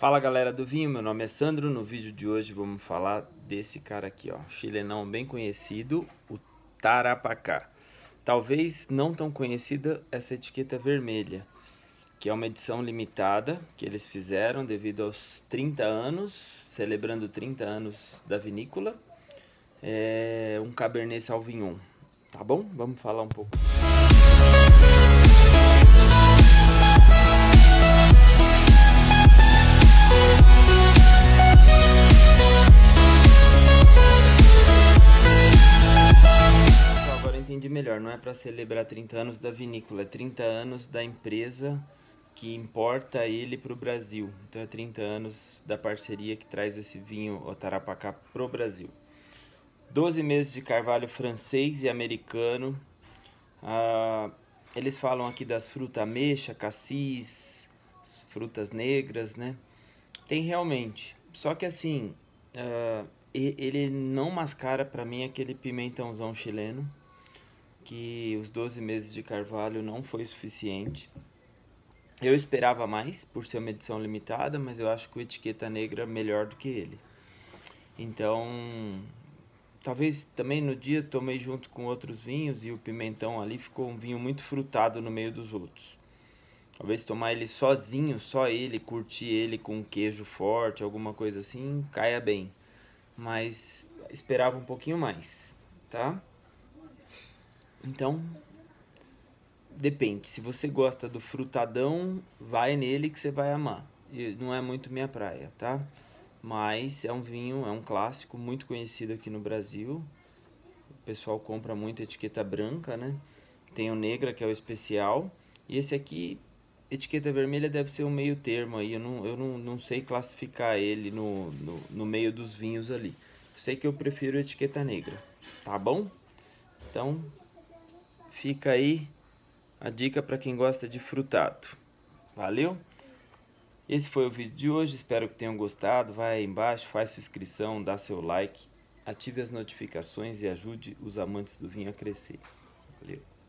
Fala galera do vinho, meu nome é Sandro. No vídeo de hoje vamos falar desse cara aqui, ó, chilenão bem conhecido, o Tarapacá. Talvez não tão conhecida essa etiqueta vermelha, que é uma edição limitada que eles fizeram devido aos 30 anos, celebrando 30 anos da vinícola. É um Cabernet Sauvignon, tá bom? Vamos falar um pouco. melhor, não é para celebrar 30 anos da vinícola, é 30 anos da empresa que importa ele para o Brasil. Então é 30 anos da parceria que traz esse vinho Otarapacá para o Brasil. 12 meses de carvalho francês e americano. Ah, eles falam aqui das frutas ameixa, cassis, frutas negras, né? Tem realmente. Só que assim, ah, ele não mascara para mim aquele pimentãozão chileno que os 12 meses de Carvalho não foi suficiente. Eu esperava mais, por ser uma edição limitada, mas eu acho que o Etiqueta Negra é melhor do que ele. Então, talvez também no dia tomei junto com outros vinhos e o pimentão ali ficou um vinho muito frutado no meio dos outros. Talvez tomar ele sozinho, só ele, curtir ele com um queijo forte, alguma coisa assim, caia bem. Mas esperava um pouquinho mais, tá? Então, depende. Se você gosta do frutadão, vai nele que você vai amar. E não é muito minha praia, tá? Mas é um vinho, é um clássico muito conhecido aqui no Brasil. O pessoal compra muito etiqueta branca, né? Tem o negra, que é o especial. E esse aqui, etiqueta vermelha, deve ser um meio termo aí. Eu não, eu não, não sei classificar ele no, no, no meio dos vinhos ali. sei que eu prefiro etiqueta negra, tá bom? Então, Fica aí a dica para quem gosta de frutado. Valeu? Esse foi o vídeo de hoje, espero que tenham gostado. Vai aí embaixo, faz sua inscrição, dá seu like, ative as notificações e ajude os amantes do vinho a crescer. Valeu!